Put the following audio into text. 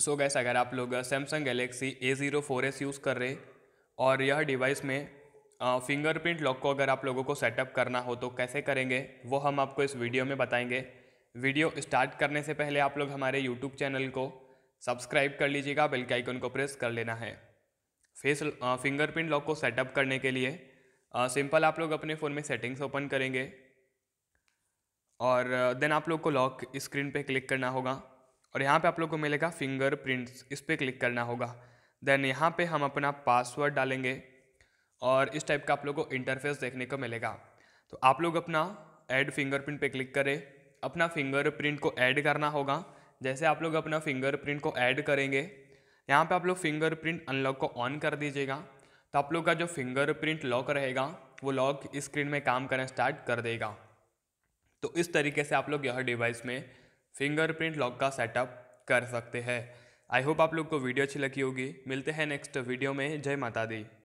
सो gas अगर आप लोग Samsung Galaxy A zero four S use कर रहे और यह डिवाइस में फिंगरप्रिंट uh, लॉक को अगर आप लोगों को सेटअप करना हो तो कैसे करेंगे वो हम आपको इस वीडियो में बताएंगे वीडियो स्टार्ट करने से पहले आप लोग हमारे यूट्यूब चैनल को सब्सक्राइब कर लीजिएगा बेल के आइकन को प्रेस कर लेना है फेस फिंगरप्रिंट लॉक को सेटअप करने के लिए सिंपल uh, आप लोग अपने फ़ोन में सेटिंग्स ओपन करेंगे और देन uh, आप लोग को लॉक स्क्रीन पे क्लिक करना होगा और यहाँ पे आप लोग को मिलेगा फिंगरप्रिंट्स इस पर क्लिक करना होगा देन यहाँ पे हम अपना पासवर्ड डालेंगे और इस टाइप का आप लोग को इंटरफेस देखने को मिलेगा तो आप लोग अपना ऐड फिंगरप्रिंट पे क्लिक करें अपना फिंगरप्रिंट को ऐड करना होगा जैसे आप लोग अपना फिंगरप्रिंट को ऐड करेंगे यहाँ पे आप लोग फिंगरप्रिंट अनलॉक को ऑन कर दीजिएगा तो आप लोग का जो फिंगरप्रिंट लॉक रहेगा वो लॉक स्क्रीन में काम करना स्टार्ट कर देगा तो इस तरीके से आप लोग यह डिवाइस में फिंगरप्रिंट लॉक का सेटअप कर सकते हैं आई होप आप लोग को वीडियो अच्छी लगी होगी मिलते हैं नेक्स्ट वीडियो में जय माता दी